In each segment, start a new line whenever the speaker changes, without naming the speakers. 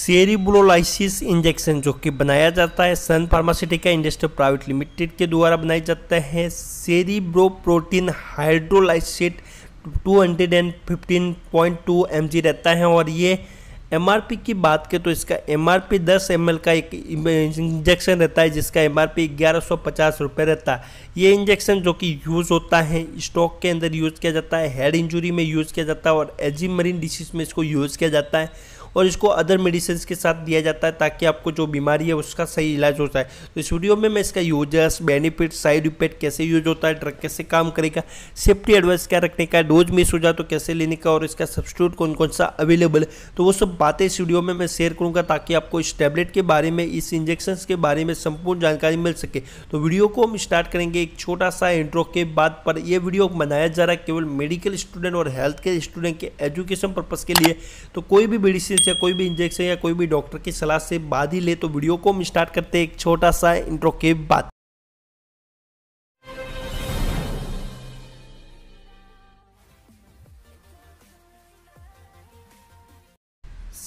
सेरिब्रोलाइसिस injection जो कि बनाया जाता है Sun pharmaceutical industry private limited के द्वारा बनाया जाता है सेरिब्रोप्रोटीन टू 215.2 जी रहता है और ये एम की बात करें तो इसका एम आर पी दस एम का एक इंजेक्शन रहता है जिसका एम आर पी ग्यारह सौ पचास रुपये रहता है ये इंजेक्शन जो कि यूज़ होता है स्टॉक के अंदर यूज़ किया जाता है हेड इंजरी में यूज़ किया जाता है और एजिमरीन डिसीज में इसको यूज़ किया जाता है और इसको अदर मेडिसिन के साथ दिया जाता है ताकि आपको जो बीमारी है उसका सही इलाज होता है तो इस वीडियो में मैं इसका यूजर्स बेनिफिट साइड इफेक्ट कैसे यूज होता है ड्रग कैसे काम करेगा सेफ्टी एडवाइस क्या रखने का डोज मिस हो जाए तो कैसे लेने का और इसका सब्सिट्यूट कौन कौन सा अवेलेबल है तो वो सब बातें इस वीडियो में मैं शेयर करूँगा ताकि आपको इस टैबलेट के बारे में इस इंजेक्शन के बारे में संपूर्ण जानकारी मिल सके तो वीडियो को हम स्टार्ट करेंगे एक छोटा सा इंट्रो के बाद पर यह वीडियो बनाया जा रहा है केवल मेडिकल स्टूडेंट और हेल्थ केयर स्टूडेंट के एजुकेशन पर्पज़ के लिए तो कोई भी मेडिसिन मेडिसिन्स या कोई भी इंजेक्शन या कोई भी डॉक्टर की सलाह से बाद ही ले तो वीडियो को हम स्टार्ट करते हैं एक छोटा सा इंट्रो के बाद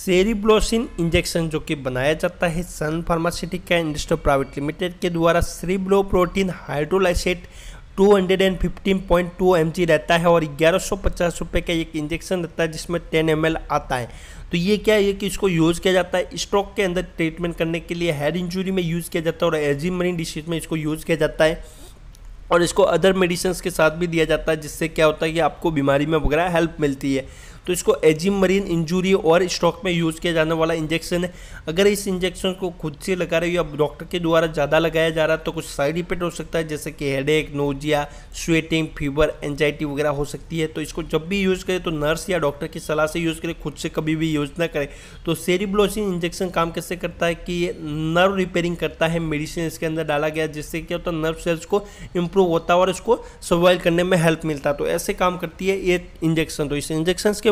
सेरिब्लोसिन इंजेक्शन जो कि बनाया जाता है Sun pharmaceutical industry private limited के द्वारा सेरिब्लो प्रोटीन हाइड्रोलाइसेट 215.2 mg रहता है और ग्यारह सौ पचास रुपये का एक इंजेक्शन रहता है जिसमें 10 एम आता है तो ये क्या है कि इसको यूज़ किया जाता है स्ट्रोक के अंदर ट्रीटमेंट करने के लिए हेड इंजरी में यूज़ किया जाता है और एजिमरीन डिशीज़ में इसको यूज़ किया जाता है और इसको अदर मेडिसिन के साथ भी दिया जाता है जिससे क्या होता है कि आपको बीमारी में वगैरह हेल्प मिलती है तो इसको एजिम मरीन इंजूरी और स्ट्रोक में यूज़ किया जाने वाला इंजेक्शन है अगर इस इंजेक्शन को खुद से लगा रहे हो या डॉक्टर के द्वारा ज़्यादा लगाया जा रहा है तो कुछ साइड इफेक्ट हो सकता है जैसे कि एक नोजिया स्वेटिंग फीवर एंजाइटी वगैरह हो सकती है तो इसको जब भी यूज़ करें तो नर्स या डॉक्टर की सलाह से यूज़ करें खुद से कभी भी यूज़ ना करें तो सेरिब्लोसिन इंजेक्शन काम कैसे करता है कि ये नर्व रिपेयरिंग करता है मेडिसिन इसके अंदर डाला गया जिससे क्या होता है नर्व सेल्स को इम्प्रूव होता है और इसको सर्वाइव करने में हेल्प मिलता है तो ऐसे काम करती है ये इंजेक्शन तो इस इंजेक्शन के